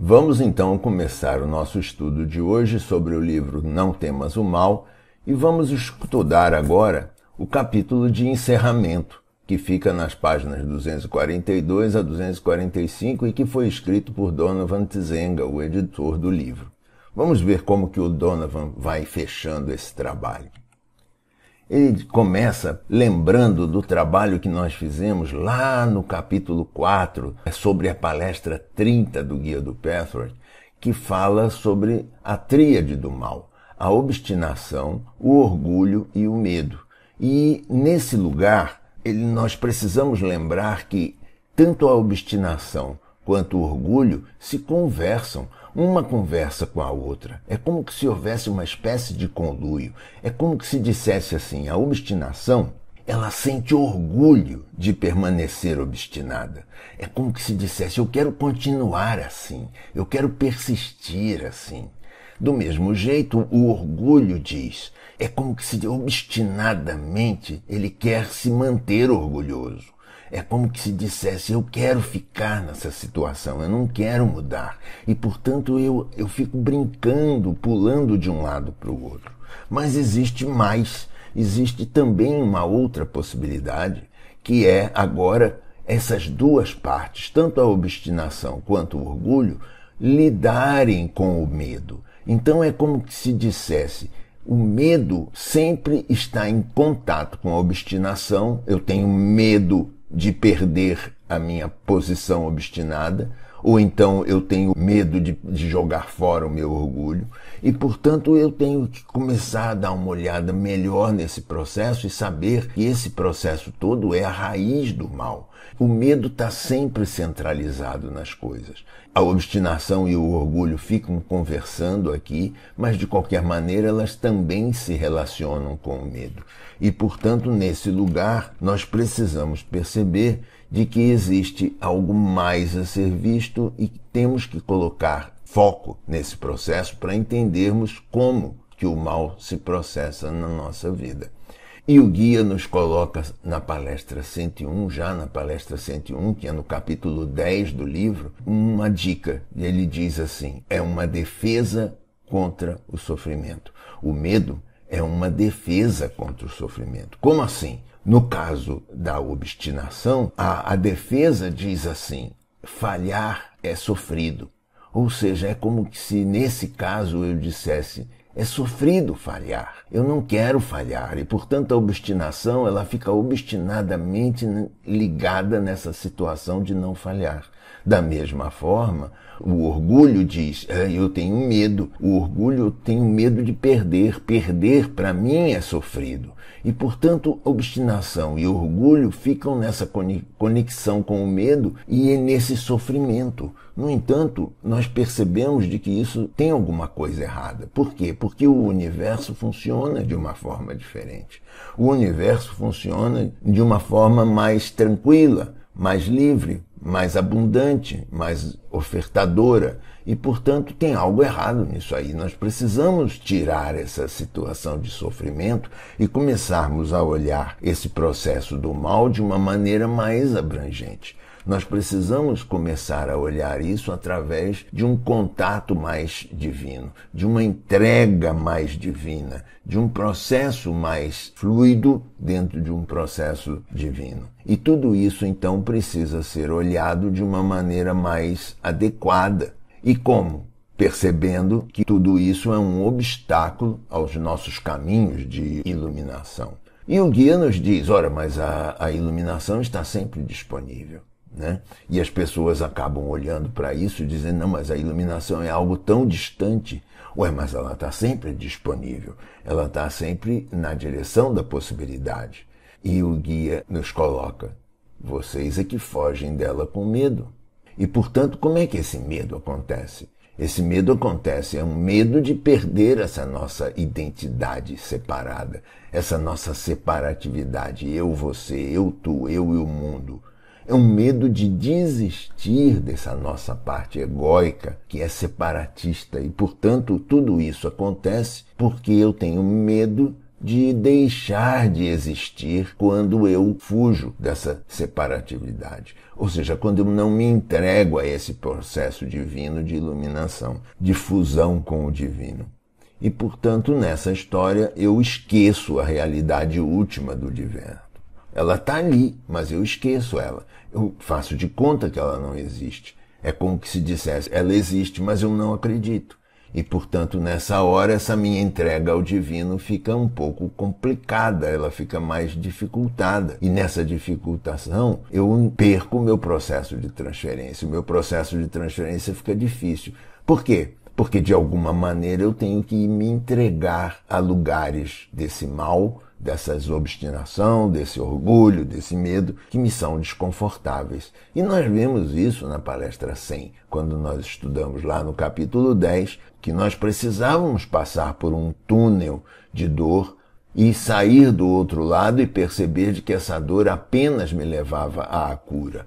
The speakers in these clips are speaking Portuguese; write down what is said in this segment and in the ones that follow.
Vamos então começar o nosso estudo de hoje sobre o livro Não Temas o Mal e vamos estudar agora o capítulo de encerramento, que fica nas páginas 242 a 245 e que foi escrito por Donovan Tzenga, o editor do livro. Vamos ver como que o Donovan vai fechando esse trabalho. Ele começa lembrando do trabalho que nós fizemos lá no capítulo 4, é sobre a palestra 30 do Guia do Pathward, que fala sobre a tríade do mal, a obstinação, o orgulho e o medo. E nesse lugar, ele, nós precisamos lembrar que tanto a obstinação quanto o orgulho se conversam, uma conversa com a outra. É como que se houvesse uma espécie de conluio. É como que se dissesse assim: a obstinação ela sente orgulho de permanecer obstinada. É como que se dissesse: eu quero continuar assim, eu quero persistir assim. Do mesmo jeito, o orgulho diz: é como que se obstinadamente ele quer se manter orgulhoso. É como que se dissesse: eu quero ficar nessa situação, eu não quero mudar. E, portanto, eu, eu fico brincando, pulando de um lado para o outro. Mas existe mais. Existe também uma outra possibilidade, que é agora essas duas partes, tanto a obstinação quanto o orgulho, lidarem com o medo. Então é como se dissesse: o medo sempre está em contato com a obstinação, eu tenho medo de perder a minha posição obstinada, ou então eu tenho medo de, de, jogar fora o meu orgulho, e portanto eu tenho que começar a dar uma olhada melhor nesse processo e saber que esse processo todo é a raiz do mal. O medo está sempre centralizado nas coisas. A obstinação e o orgulho ficam conversando aqui, mas de qualquer maneira elas também se relacionam com o medo. E portanto, nesse lugar, nós precisamos perceber de que existe algo mais a ser visto e que temos que colocar foco nesse processo para entendermos como que o mal se processa na nossa vida. E o guia nos coloca na palestra 101, já na palestra 101, que é no capítulo 10 do livro, uma dica. Ele diz assim: é uma defesa contra o sofrimento. O medo é uma defesa contra o sofrimento. Como assim? No caso da obstinação, a, a defesa diz assim: falhar é sofrido. Ou seja, é como se nesse caso eu dissesse: é sofrido falhar. Eu não quero falhar e, portanto, a obstinação ela fica obstinadamente ligada nessa situação de não falhar. Da mesma forma, o orgulho diz: ah, eu tenho medo. O orgulho eu tenho medo de perder. Perder para mim é sofrido. E portanto, obstinação e orgulho ficam nessa conexão com o medo e é nesse sofrimento. No entanto, nós percebemos de que isso tem alguma coisa errada. Por quê? Porque o universo funciona de uma forma diferente. O universo funciona de uma forma mais tranquila, mais livre, mais abundante, mais ofertadora, e, portanto, tem algo errado nisso aí. Nós precisamos tirar essa situação de sofrimento e começarmos a olhar esse processo do mal de uma maneira mais abrangente. Nós precisamos começar a olhar isso através de um contato mais divino, de uma entrega mais divina, de um processo mais fluido dentro de um processo divino. E tudo isso então precisa ser olhado de uma maneira mais adequada. E como? percebendo que tudo isso é um obstáculo aos nossos caminhos de iluminação. E o guia nos diz: ora, mas a, a, iluminação está sempre disponível. Né? E as pessoas acabam olhando para isso e dizendo: não, mas a iluminação é algo tão distante. Ué, mas ela está sempre disponível, ela está sempre na direção da possibilidade. E o guia nos coloca: vocês é que fogem dela com medo. E portanto, como é que esse medo acontece? Esse medo acontece, é um medo de perder essa nossa identidade separada, essa nossa separatividade, eu, você, eu, tu, eu e o mundo é um medo de desistir dessa nossa parte egóica, que é separatista, e portanto tudo isso acontece porque eu tenho medo de deixar de existir quando eu fujo dessa separatividade, ou seja, quando eu não me entrego a esse processo divino de iluminação, de fusão com o divino. E, portanto, nessa história eu esqueço a realidade última do divino. Ela está ali, mas eu esqueço ela. Eu faço de conta que ela não existe. É como que se dissesse, ela existe, mas eu não acredito. E, portanto, nessa hora, essa minha entrega ao divino fica um pouco complicada, ela fica mais dificultada. E nessa dificultação, eu perco o meu processo de transferência. O meu processo de transferência fica difícil. Por quê? Porque, de alguma maneira, eu tenho que me entregar a lugares desse mal dessas obstinação, desse orgulho, desse medo que me são desconfortáveis. E nós vemos isso na palestra 100, quando nós estudamos lá no capítulo 10 que nós precisávamos passar por um túnel de dor e sair do outro lado e perceber de que essa dor apenas me levava à cura.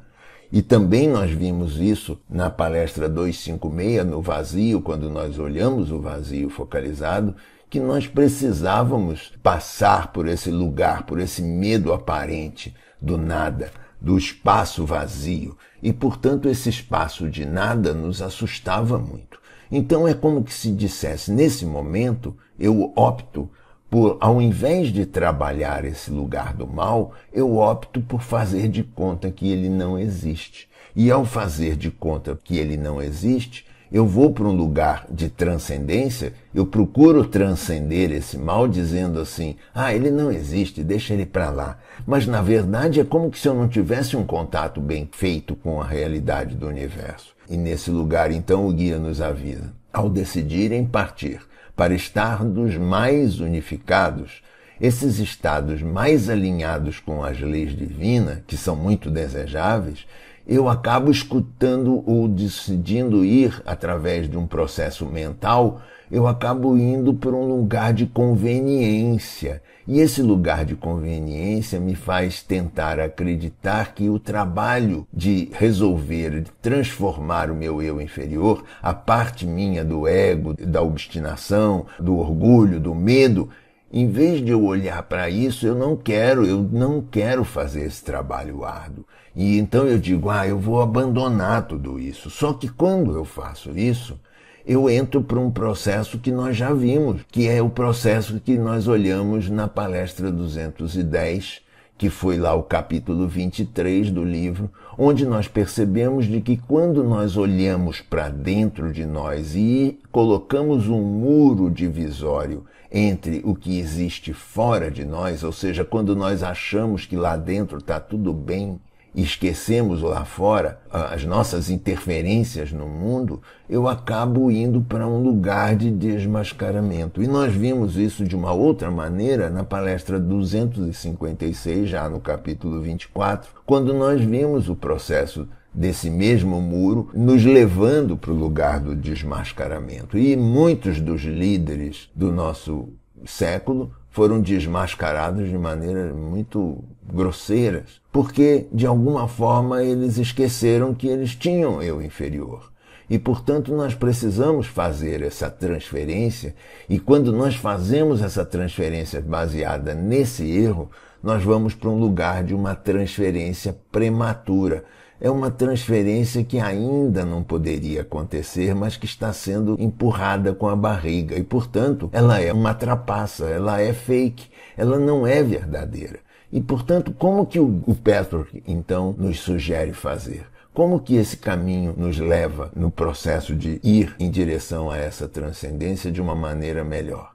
E também nós vimos isso na palestra 256, no vazio, quando nós olhamos o vazio focalizado que nós precisávamos passar por esse lugar, por esse medo aparente do nada, do espaço vazio, e portanto esse espaço de nada nos assustava muito. Então é como que se dissesse, nesse momento eu opto por, ao invés de trabalhar esse lugar do mal, eu opto por fazer de conta que ele não existe. E ao fazer de conta que ele não existe, eu vou para um lugar de transcendência, eu procuro transcender esse mal dizendo assim: "Ah, ele não existe, deixa ele para lá". Mas na verdade é como que se eu não tivesse um contato bem feito com a realidade do universo. E nesse lugar então o guia nos avisa: ao decidirem partir para estar dos mais unificados, esses estados mais alinhados com as leis divinas, que são muito desejáveis, eu acabo escutando ou decidindo ir através de um processo mental, eu acabo indo para um lugar de conveniência. E esse lugar de conveniência me faz tentar acreditar que o trabalho de resolver, de transformar o meu eu inferior, a parte minha do ego, da obstinação, do orgulho, do medo, em vez de eu olhar para isso, eu não quero, eu não quero fazer esse trabalho árduo. E então eu digo, ah, eu vou abandonar tudo isso. Só que quando eu faço isso, eu entro para um processo que nós já vimos, que é o processo que nós olhamos na palestra 210, que foi lá o capítulo 23 do livro, onde nós percebemos de que quando nós olhamos para dentro de nós e colocamos um muro divisório entre o que existe fora de nós, ou seja, quando nós achamos que lá dentro está tudo bem e esquecemos lá fora as nossas interferências no mundo, eu acabo indo para um lugar de desmascaramento. E nós vimos isso de uma outra maneira na palestra 256, já no capítulo 24, quando nós vimos o processo desse mesmo muro nos levando para o lugar do desmascaramento. E muitos dos líderes do nosso século foram desmascarados de maneiras muito grosseiras, porque de alguma forma eles esqueceram que eles tinham eu inferior. E portanto nós precisamos fazer essa transferência, e quando nós fazemos essa transferência baseada nesse erro, nós vamos para um lugar de uma transferência prematura. É uma transferência que ainda não poderia acontecer, mas que está sendo empurrada com a barriga. E, portanto, ela é uma trapaça, ela é fake, ela não é verdadeira. E, portanto, como que o, Petro, então, nos sugere fazer? Como que esse caminho nos leva no processo de ir em direção a essa transcendência de uma maneira melhor?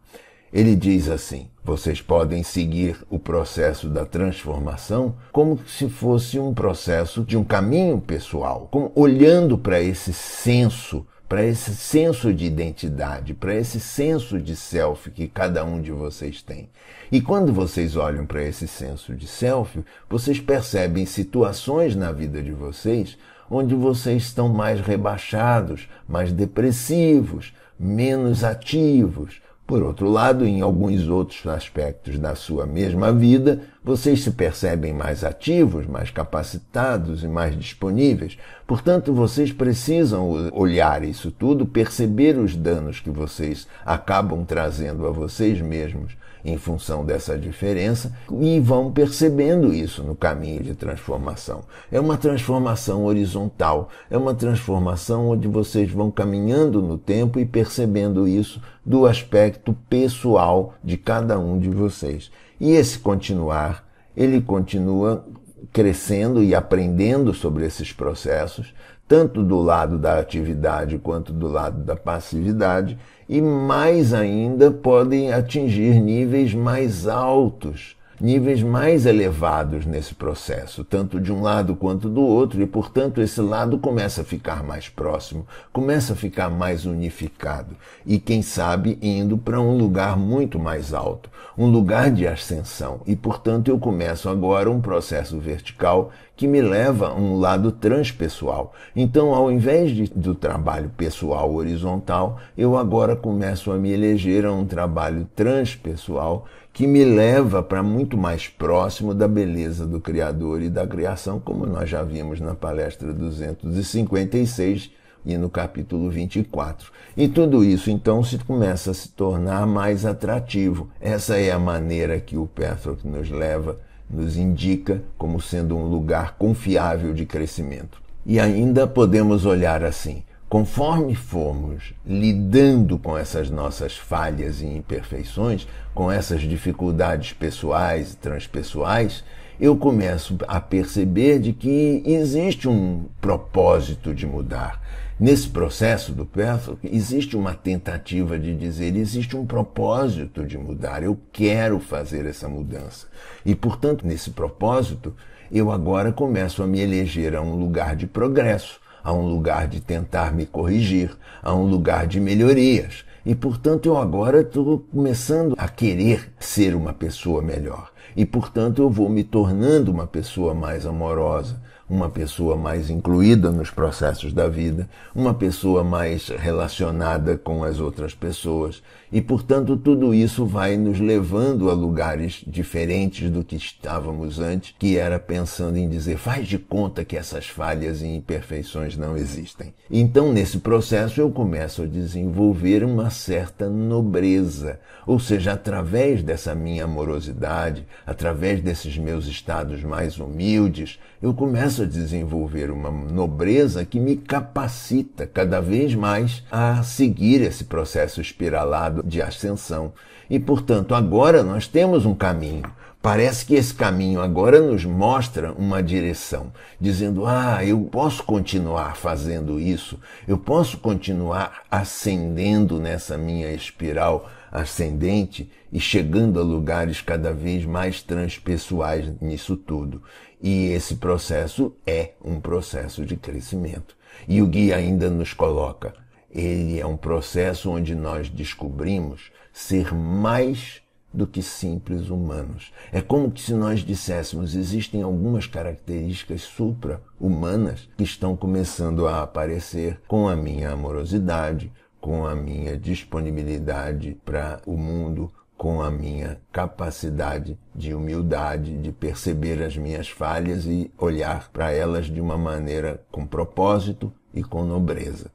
Ele diz assim: vocês podem seguir o processo da transformação como se fosse um processo de um caminho pessoal, como olhando para esse senso, para esse senso de identidade, para esse senso de self que cada um de vocês tem. E quando vocês olham para esse senso de self, vocês percebem situações na vida de vocês onde vocês estão mais rebaixados, mais depressivos, menos ativos, por outro lado, em alguns outros aspectos da sua mesma vida, vocês se percebem mais ativos, mais capacitados e mais disponíveis. Portanto, vocês precisam olhar isso tudo, perceber os danos que vocês acabam trazendo a vocês mesmos em função dessa diferença e vão percebendo isso no caminho de transformação. É uma transformação horizontal, é uma transformação onde vocês vão caminhando no tempo e percebendo isso do aspecto pessoal de cada um de vocês. E esse continuar, ele continua crescendo e aprendendo sobre esses processos, tanto do lado da atividade quanto do lado da passividade, e mais ainda podem atingir níveis mais altos níveis mais elevados nesse processo, tanto de um lado quanto do outro, e portanto esse lado começa a ficar mais próximo, começa a ficar mais unificado e, quem sabe, indo para um lugar muito mais alto, um lugar de ascensão, e portanto eu começo agora um processo vertical que me leva a um lado transpessoal. Então, ao invés de, do trabalho pessoal horizontal, eu agora começo a me eleger a um trabalho transpessoal que me leva para muito mais próximo da beleza do Criador e da criação, como nós já vimos na palestra 256 e no capítulo 24. E tudo isso então se começa a se tornar mais atrativo. Essa é a maneira que o Patrick nos leva, nos indica como sendo um lugar confiável de crescimento. E ainda podemos olhar assim: Conforme formos lidando com essas nossas falhas e imperfeições, com essas dificuldades pessoais e transpessoais, eu começo a perceber de que existe um propósito de mudar. Nesse processo do Perthor, existe uma tentativa de dizer, existe um propósito de mudar, eu quero fazer essa mudança. E, portanto, nesse propósito, eu agora começo a me eleger a um lugar de progresso há um lugar de tentar me corrigir, há um lugar de melhorias. E portanto eu agora estou começando a querer ser uma pessoa melhor. E portanto eu vou me tornando uma pessoa mais amorosa, uma pessoa mais incluída nos processos da vida, uma pessoa mais relacionada com as outras pessoas. E, portanto, tudo isso vai nos levando a lugares diferentes do que estávamos antes, que era pensando em dizer, faz de conta que essas falhas e imperfeições não existem. Então, nesse processo, eu começo a desenvolver uma certa nobreza, ou seja, através dessa minha amorosidade, através desses meus estados mais humildes, eu começo a desenvolver uma nobreza que me capacita cada vez mais a seguir esse processo espiralado estado de ascensão. E, portanto, agora nós temos um caminho. Parece que esse caminho agora nos mostra uma direção, dizendo: ah, eu posso continuar fazendo isso, eu posso continuar ascendendo nessa minha espiral ascendente e chegando a lugares cada vez mais transpessoais nisso tudo. E esse processo é um processo de crescimento. E o guia ainda nos coloca ele é um processo onde nós descobrimos ser mais do que simples humanos. É como se nós disséssemos existem algumas características supra-humanas que estão começando a aparecer com a minha amorosidade, com a minha disponibilidade para o mundo, com a minha capacidade de humildade, de perceber as minhas falhas e olhar para elas de uma maneira com propósito e com nobreza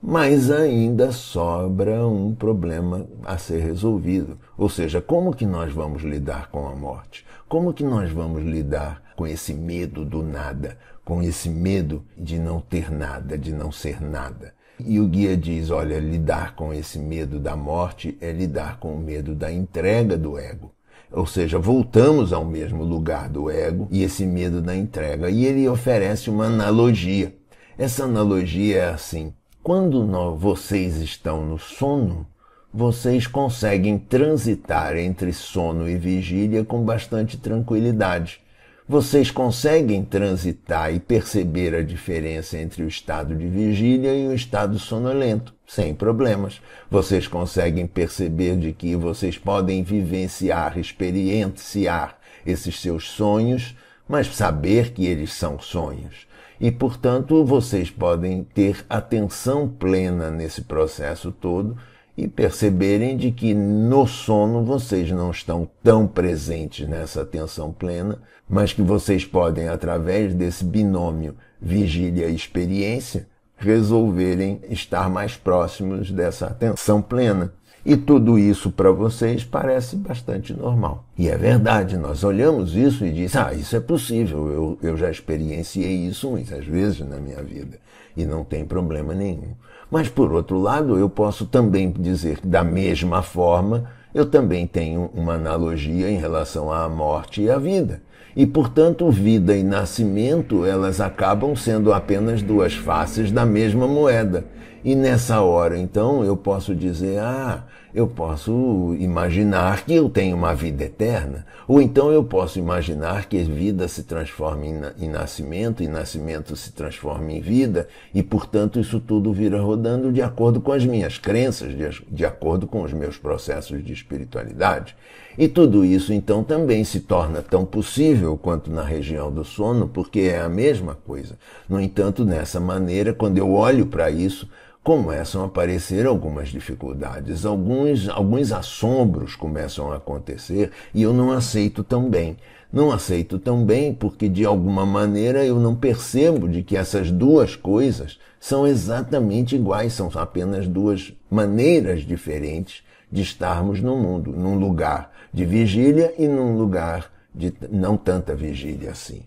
mas ainda sobra um problema a ser resolvido. Ou seja, como que nós vamos lidar com a morte? Como que nós vamos lidar com esse medo do nada, com esse medo de não ter nada, de não ser nada? E o guia diz: olha, lidar com esse medo da morte é lidar com o medo da entrega do ego. Ou seja, voltamos ao mesmo lugar do ego e esse medo da entrega. E ele oferece uma analogia. Essa analogia é assim: quando nós, vocês estão no sono, vocês conseguem transitar entre sono e vigília com bastante tranquilidade. Vocês conseguem transitar e perceber a diferença entre o estado de vigília e o estado sonolento, sem problemas. Vocês conseguem perceber de que vocês podem vivenciar, experienciar esses seus sonhos, mas saber que eles são sonhos e, portanto, vocês podem ter atenção plena nesse processo todo e perceberem de que no sono vocês não estão tão presentes nessa atenção plena, mas que vocês podem, através desse binômio vigília e experiência, resolverem estar mais próximos dessa atenção plena. E tudo isso para vocês parece bastante normal. E é verdade, nós olhamos isso e diz, ah, isso é possível, eu, eu já experienciei isso muitas vezes na minha vida e não tem problema nenhum. Mas por outro lado, eu posso também dizer que da mesma forma, eu também tenho uma analogia em relação à morte e à vida. E, portanto, vida e nascimento, elas acabam sendo apenas duas faces da mesma moeda. E nessa hora, então, eu posso dizer, ah, eu posso imaginar que eu tenho uma vida eterna, ou então eu posso imaginar que a vida se transforma em, em nascimento, e nascimento se transforma em vida, e portanto isso tudo vira rodando de acordo com as minhas crenças, de, de acordo com os meus processos de espiritualidade. E tudo isso então também se torna tão possível quanto na região do sono, porque é a mesma coisa. No entanto, nessa maneira, quando eu olho para isso, começam a aparecer algumas dificuldades, alguns, alguns assombros começam a acontecer e eu não aceito tão bem. Não aceito tão bem porque, de alguma maneira, eu não percebo de que essas duas coisas são exatamente iguais, são apenas duas maneiras diferentes de estarmos no mundo, num lugar de vigília e num lugar de não tanta vigília assim.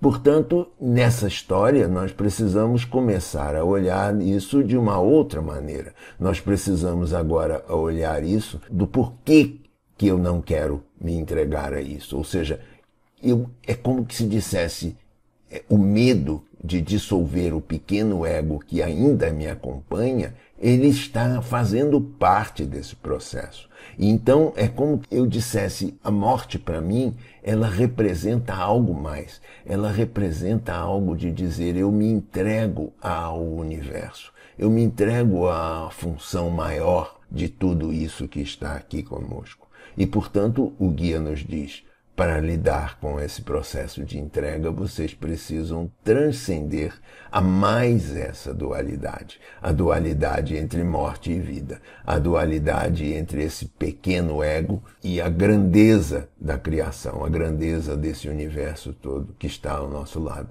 Portanto, nessa história, nós precisamos começar a olhar isso de uma outra maneira. Nós precisamos agora olhar isso do porquê que eu não quero me entregar a isso. Ou seja, eu, é como se dissesse, é, o medo de dissolver o pequeno ego que ainda me acompanha, ele está fazendo parte desse processo. Então é como eu dissesse, a morte para mim, ela representa algo mais. Ela representa algo de dizer eu me entrego ao universo. Eu me entrego à função maior de tudo isso que está aqui conosco. E portanto, o guia nos diz: para lidar com esse processo de entrega, vocês precisam transcender a mais essa dualidade, a dualidade entre morte e vida, a dualidade entre esse pequeno ego e a grandeza da criação, a grandeza desse universo todo que está ao nosso lado.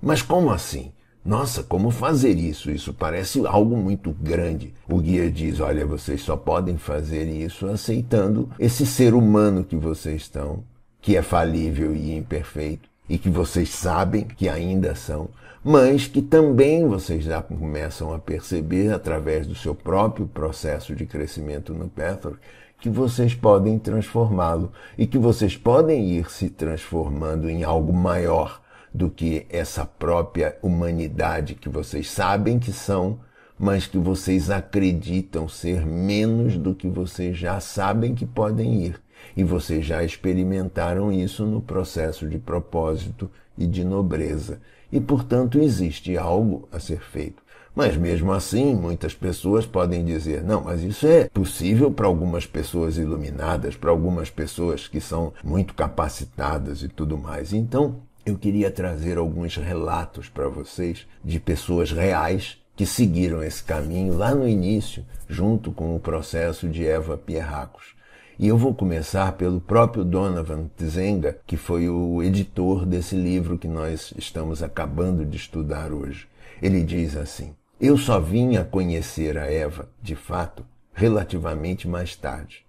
Mas como assim? Nossa, como fazer isso? Isso parece algo muito grande. O guia diz: olha, vocês só podem fazer isso aceitando esse ser humano que vocês estão que é falível e imperfeito e que vocês sabem que ainda são, mas que também vocês já começam a perceber através do seu próprio processo de crescimento no Pathor que vocês podem transformá-lo e que vocês podem ir se transformando em algo maior do que essa própria humanidade que vocês sabem que são, mas que vocês acreditam ser menos do que vocês já sabem que podem ir. E vocês já experimentaram isso no processo de propósito e de nobreza. E, portanto, existe algo a ser feito. Mas mesmo assim, muitas pessoas podem dizer: não, mas isso é possível para algumas pessoas iluminadas, para algumas pessoas que são muito capacitadas e tudo mais. Então, eu queria trazer alguns relatos para vocês de pessoas reais que seguiram esse caminho lá no início, junto com o processo de Eva Pierracos. E eu vou começar pelo próprio Donovan Tzenga, que foi o editor desse livro que nós estamos acabando de estudar hoje. Ele diz assim: Eu só vim a conhecer a Eva, de fato, relativamente mais tarde.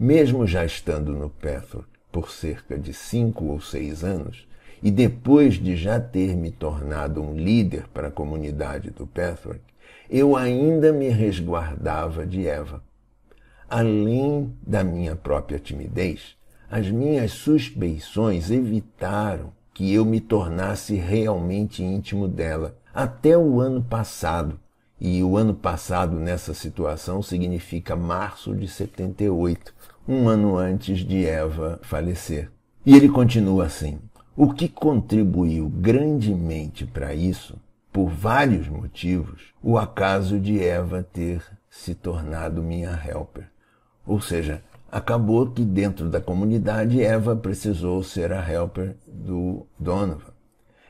Mesmo já estando no Pethor por cerca de cinco ou seis anos, e depois de já ter me tornado um líder para a comunidade do Pethor, eu ainda me resguardava de Eva. Além da minha própria timidez, as minhas suspeições evitaram que eu me tornasse realmente íntimo dela até o ano passado. E o ano passado nessa situação significa março de 78, um ano antes de Eva falecer. E ele continua assim: o que contribuiu grandemente para isso, por vários motivos, o acaso de Eva ter se tornado minha helper. Ou seja, acabou que dentro da comunidade Eva precisou ser a helper do Donovan.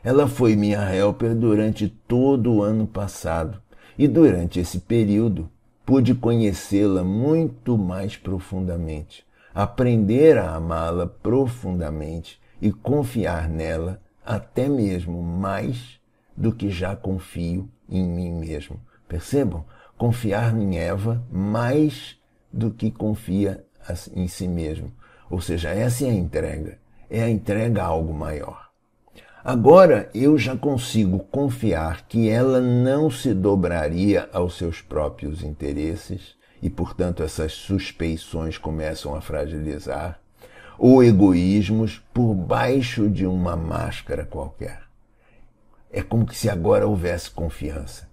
Ela foi minha helper durante todo o ano passado e durante esse período pude conhecê-la muito mais profundamente, aprender a amá-la profundamente e confiar nela até mesmo mais do que já confio em mim mesmo. Percebam? Confiar em Eva mais do que confia em si mesmo. Ou seja, essa é a entrega. É a entrega a algo maior. Agora eu já consigo confiar que ela não se dobraria aos seus próprios interesses e, portanto, essas suspeições começam a fragilizar, ou egoísmos por baixo de uma máscara qualquer. É como se agora houvesse confiança.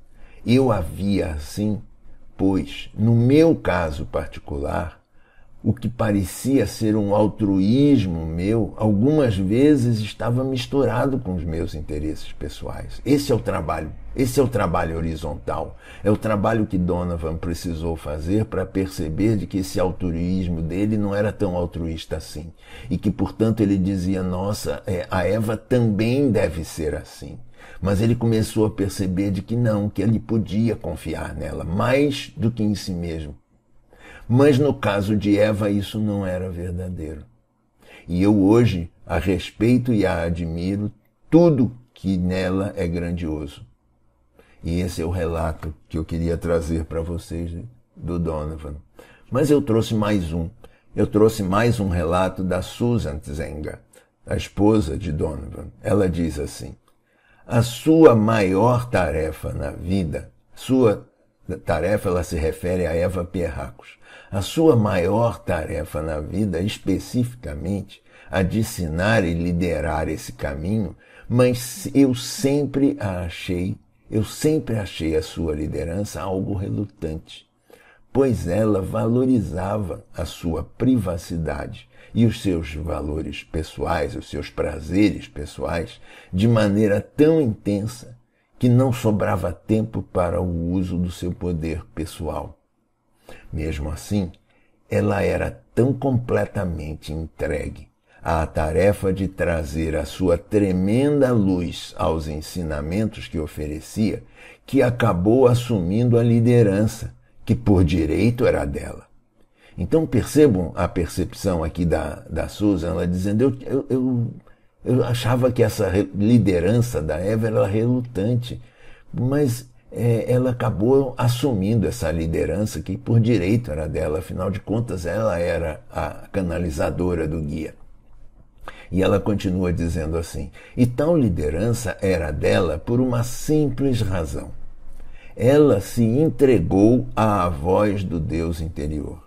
Eu havia, assim, pois, no meu caso particular, o que parecia ser um altruísmo meu, algumas vezes estava misturado com os meus interesses pessoais. Esse é o trabalho, esse é o trabalho horizontal. É o trabalho que Donovan precisou fazer para perceber de que esse altruísmo dele não era tão altruísta assim e que, portanto, ele dizia: "Nossa, é, a Eva também deve ser assim". Mas ele começou a perceber de que não, que ele podia confiar nela mais do que em si mesmo. Mas no caso de Eva isso não era verdadeiro. E eu hoje a respeito e a admiro tudo que nela é grandioso. E esse é o relato que eu queria trazer para vocês né, do Donovan. Mas eu trouxe mais um. Eu trouxe mais um relato da Susan Zenga, a esposa de Donovan. Ela diz assim: a sua maior tarefa na vida, sua tarefa ela se refere a Eva Pierracos, a sua maior tarefa na vida, especificamente, a de ensinar e liderar esse caminho, mas eu sempre a achei, eu sempre achei a sua liderança algo relutante, pois ela valorizava a sua privacidade e os seus valores pessoais, os seus prazeres pessoais, de maneira tão intensa que não sobrava tempo para o uso do seu poder pessoal. Mesmo assim, ela era tão completamente entregue à tarefa de trazer a sua tremenda luz aos ensinamentos que oferecia que acabou assumindo a liderança, que por direito era dela. Então percebam a percepção aqui da, da Susan, ela dizendo, eu, eu, eu, eu achava que essa liderança da Eva era relutante, mas é, ela acabou assumindo essa liderança que por direito era dela, afinal de contas ela era a canalizadora do guia. E ela continua dizendo assim: e tal liderança era dela por uma simples razão. Ela se entregou à voz do Deus interior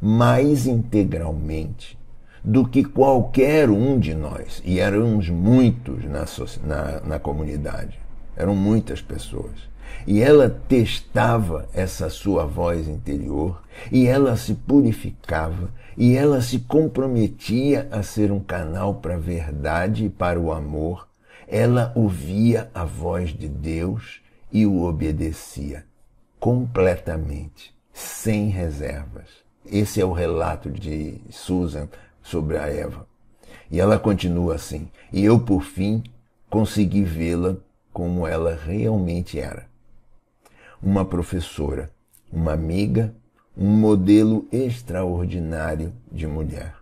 mais integralmente do que qualquer um de nós. E éramos muitos na, na, na comunidade, eram muitas pessoas. E ela testava essa sua voz interior, e ela se purificava, e ela se comprometia a ser um canal para a verdade e para o amor. Ela ouvia a voz de Deus e o obedecia completamente, sem reservas. Esse é o relato de Susan sobre a Eva. E ela continua assim. E eu, por fim, consegui vê-la como ela realmente era. Uma professora, uma amiga, um modelo extraordinário de mulher.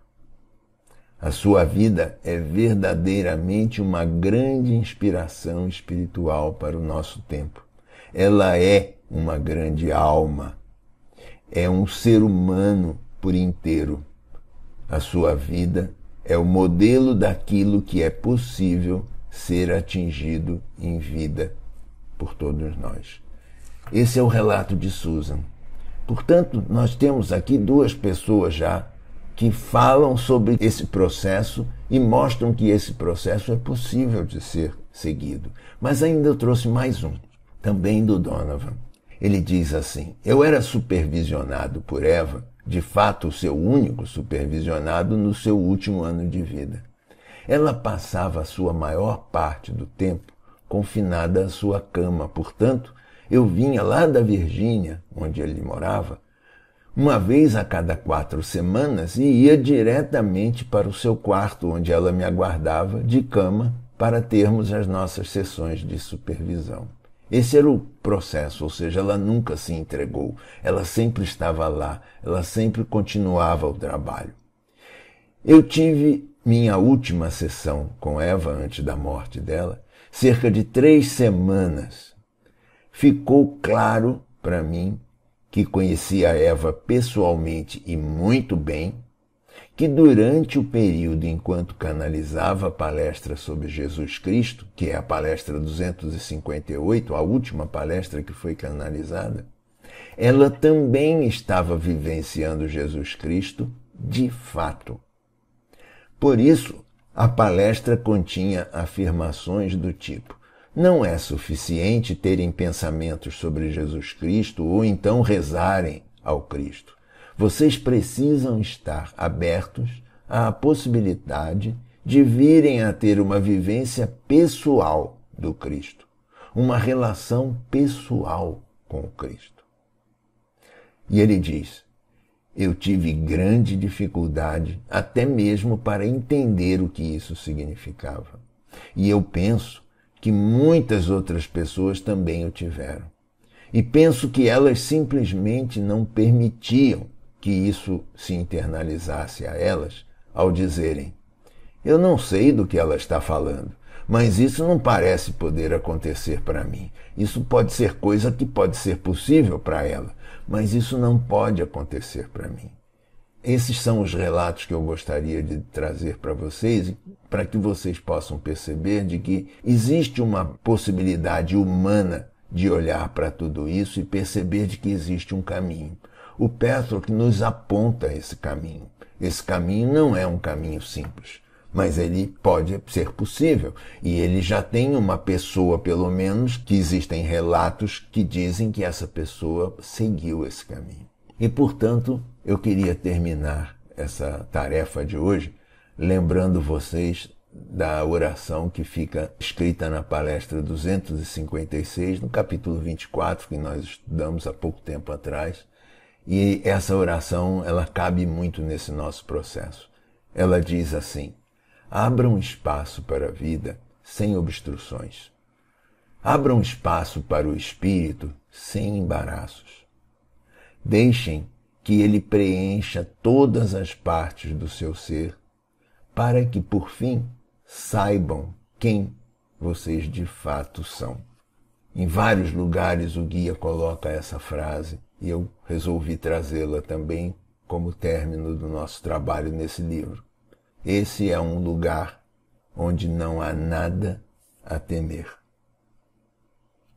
A sua vida é verdadeiramente uma grande inspiração espiritual para o nosso tempo. Ela é uma grande alma é um ser humano por inteiro. A sua vida é o modelo daquilo que é possível ser atingido em vida por todos nós. Esse é o relato de Susan. Portanto, nós temos aqui duas pessoas já que falam sobre esse processo e mostram que esse processo é possível de ser seguido. Mas ainda eu trouxe mais um, também do Donovan. Ele diz assim: Eu era supervisionado por Eva, de fato o seu único supervisionado no seu último ano de vida. Ela passava a sua maior parte do tempo confinada à sua cama, portanto, eu vinha lá da Virgínia, onde ele morava, uma vez a cada quatro semanas e ia diretamente para o seu quarto, onde ela me aguardava, de cama, para termos as nossas sessões de supervisão. Esse era o processo, ou seja, ela nunca se entregou, ela sempre estava lá, ela sempre continuava o trabalho. Eu tive minha última sessão com Eva antes da morte dela, cerca de três semanas. Ficou claro para mim que conhecia Eva pessoalmente e muito bem, que durante o período enquanto canalizava a palestra sobre Jesus Cristo, que é a palestra 258, a última palestra que foi canalizada, ela também estava vivenciando Jesus Cristo de fato. Por isso, a palestra continha afirmações do tipo: não é suficiente terem pensamentos sobre Jesus Cristo ou então rezarem ao Cristo. Vocês precisam estar abertos à possibilidade de virem a ter uma vivência pessoal do Cristo, uma relação pessoal com o Cristo. E ele diz: Eu tive grande dificuldade até mesmo para entender o que isso significava. E eu penso que muitas outras pessoas também o tiveram. E penso que elas simplesmente não permitiam que isso se internalizasse a elas ao dizerem: Eu não sei do que ela está falando, mas isso não parece poder acontecer para mim. Isso pode ser coisa que pode ser possível para ela, mas isso não pode acontecer para mim. Esses são os relatos que eu gostaria de trazer para vocês, para que vocês possam perceber de que existe uma possibilidade humana de olhar para tudo isso e perceber de que existe um caminho o Petro que nos aponta esse caminho. Esse caminho não é um caminho simples, mas ele pode ser possível. E ele já tem uma pessoa, pelo menos, que existem relatos que dizem que essa pessoa seguiu esse caminho. E, portanto, eu queria terminar essa tarefa de hoje lembrando vocês da oração que fica escrita na palestra 256, no capítulo 24, que nós estudamos há pouco tempo atrás, e essa oração, ela cabe muito nesse nosso processo. Ela diz assim: abra um espaço para a vida sem obstruções. Abra um espaço para o espírito sem embaraços. Deixem que ele preencha todas as partes do seu ser, para que por fim saibam quem vocês de fato são. Em vários lugares o guia coloca essa frase e eu resolvi trazê-la também como término do nosso trabalho nesse livro. Esse é um lugar onde não há nada a temer.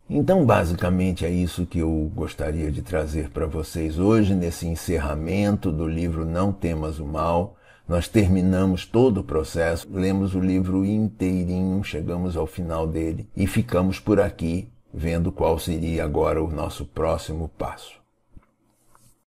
Então, basicamente, é isso que eu gostaria de trazer para vocês hoje, nesse encerramento do livro Não Temas o Mal. Nós terminamos todo o processo, lemos o livro inteirinho, chegamos ao final dele e ficamos por aqui, vendo qual seria agora o nosso próximo passo.